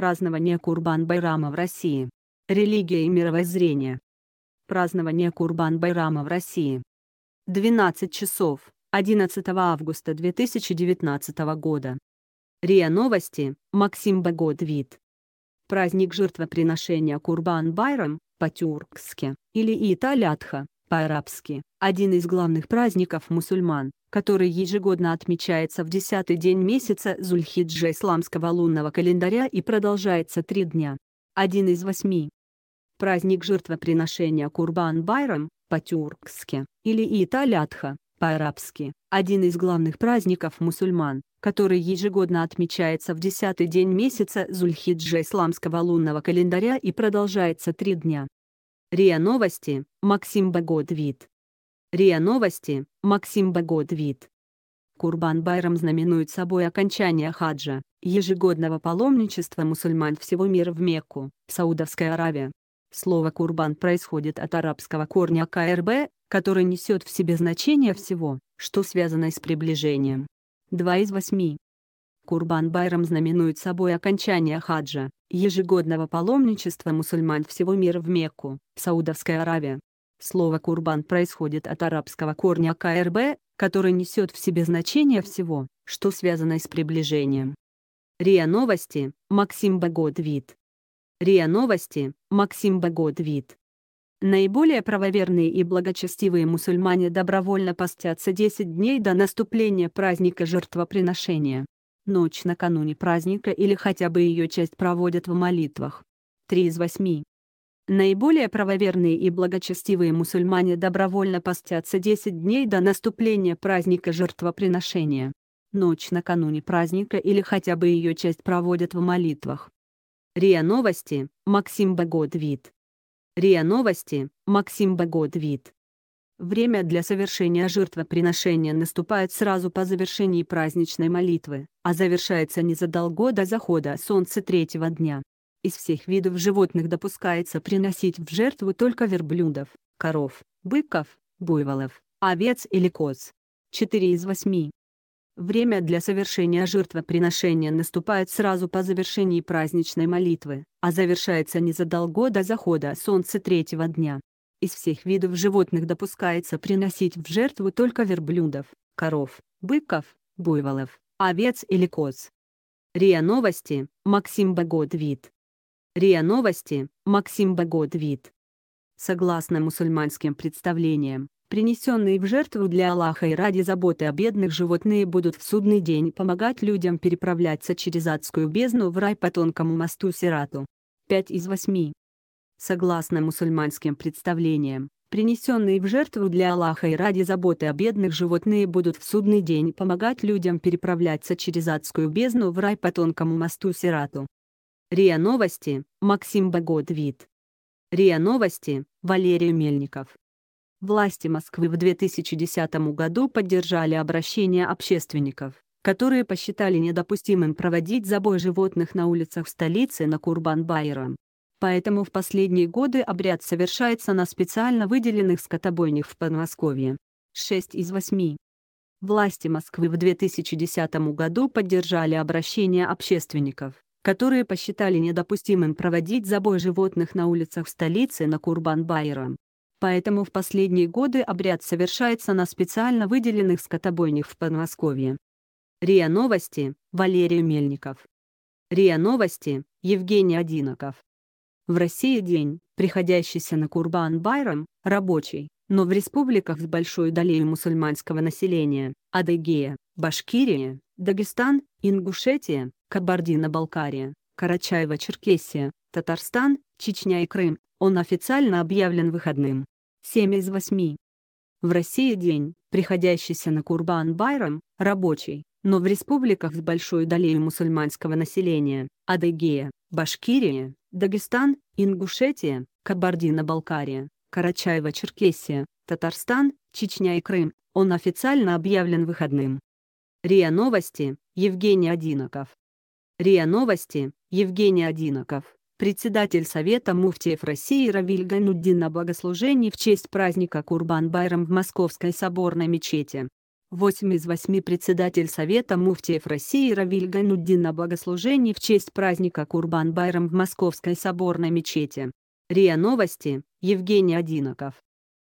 Празднование Курбан-Байрама в России. Религия и мировоззрение. Празднование Курбан-Байрама в России. 12 часов, 11 августа 2019 года. РИА Новости, Максим Богодвит. Праздник жертвоприношения Курбан-Байрам, по-тюркски, или Италятха, по-арабски, один из главных праздников мусульман, который ежегодно отмечается в десятый день месяца Зульхиджа исламского лунного календаря и продолжается три дня. Один из восьми. Праздник жертвоприношения Курбан-Байрам, по-тюркски, или Италятха, по-арабски, один из главных праздников мусульман, который ежегодно отмечается в десятый день месяца Зульхиджа исламского лунного календаря и продолжается три дня. РИА Новости, Максим Богодвит. РИА Новости, Максим Богодвит. Курбан Байрам знаменует собой окончание хаджа, ежегодного паломничества мусульман всего мира в Мекку, Саудовская Аравия. Слово «курбан» происходит от арабского корня крб, который несет в себе значение всего, что связано с приближением. Два из восьми Курбан-Байрам знаменует собой окончание хаджа, ежегодного паломничества мусульман всего мира в Мекку, Саудовская Аравия. Слово «курбан» происходит от арабского корня крб, который несет в себе значение всего, что связано с приближением. РИА Новости, Максим Богодвит. РИА Новости, Максим Богодвит. Наиболее правоверные и благочестивые мусульмане добровольно постятся 10 дней до наступления праздника жертвоприношения ночь накануне праздника или хотя бы ее часть проводят в молитвах. Три из восьми. Наиболее правоверные и благочестивые мусульмане добровольно постятся 10 дней до наступления праздника жертвоприношения. Ночь накануне праздника или хотя бы ее часть проводят в молитвах. РИА Новости, Максим Богодвит. РИА Новости, Максим Богодвит. Время для совершения жертвоприношения наступает сразу по завершении праздничной молитвы, а завершается незадолго до захода солнца третьего дня. Из всех видов животных допускается приносить в жертву только верблюдов, коров, быков, буйволов, овец или коз. 4 из 8. Время для совершения жертвоприношения наступает сразу по завершении праздничной молитвы, а завершается незадолго до захода солнца третьего дня. Из всех видов животных допускается приносить в жертву только верблюдов, коров, быков, буйволов, овец или коз. РИА Новости, Максим Богод Вид. РИА Новости, Максим Богод Согласно мусульманским представлениям, принесенные в жертву для Аллаха и ради заботы о бедных животные будут в судный день помогать людям переправляться через адскую бездну в рай по тонкому мосту Сирату. 5 из 8 согласно мусульманским представлениям, принесенные в жертву для Аллаха и ради заботы о бедных животные будут в судный день помогать людям переправляться через адскую бездну в рай по тонкому мосту Сирату. РИА Новости, Максим Боготвит. РИА Новости, Валерий Мельников. Власти Москвы в 2010 году поддержали обращение общественников, которые посчитали недопустимым проводить забой животных на улицах столицы на Курбан-Байрам. Поэтому в последние годы обряд совершается на специально выделенных скотобойнях в Подмосковье. 6 из 8. Власти Москвы в 2010 году поддержали обращение общественников, которые посчитали недопустимым проводить забой животных на улицах столицы на Курбан-Байрам. Поэтому в последние годы обряд совершается на специально выделенных скотобойнях в Подмосковье. РИА Новости, Валерий Мельников. РИА Новости, Евгений Одиноков. В России день, приходящийся на Курбан-Байрам, рабочий, но в республиках с большой долей мусульманского населения – Адыгея, Башкирия, Дагестан, Ингушетия, Кабардино-Балкария, Карачаево-Черкесия, Татарстан, Чечня и Крым, он официально объявлен выходным. 7 из 8. В России день, приходящийся на Курбан-Байрам, рабочий, но в республиках с большой долей мусульманского населения – Адыгея, Башкирия, Дагестан, Ингушетия, Кабардино-Балкария, Карачаево-Черкесия, Татарстан, Чечня и Крым, он официально объявлен выходным. РИА Новости, Евгений Одиноков. РИА Новости, Евгений Одиноков, председатель Совета муфтиев России Равиль Гануддин на богослужении в честь праздника Курбан-Байрам в Московской соборной мечети. 8 из 8 председатель Совета муфтиев России Равиль Гайнуддин на богослужении в честь праздника Курбан-Байрам в Московской соборной мечети. РИА Новости, Евгений Одиноков.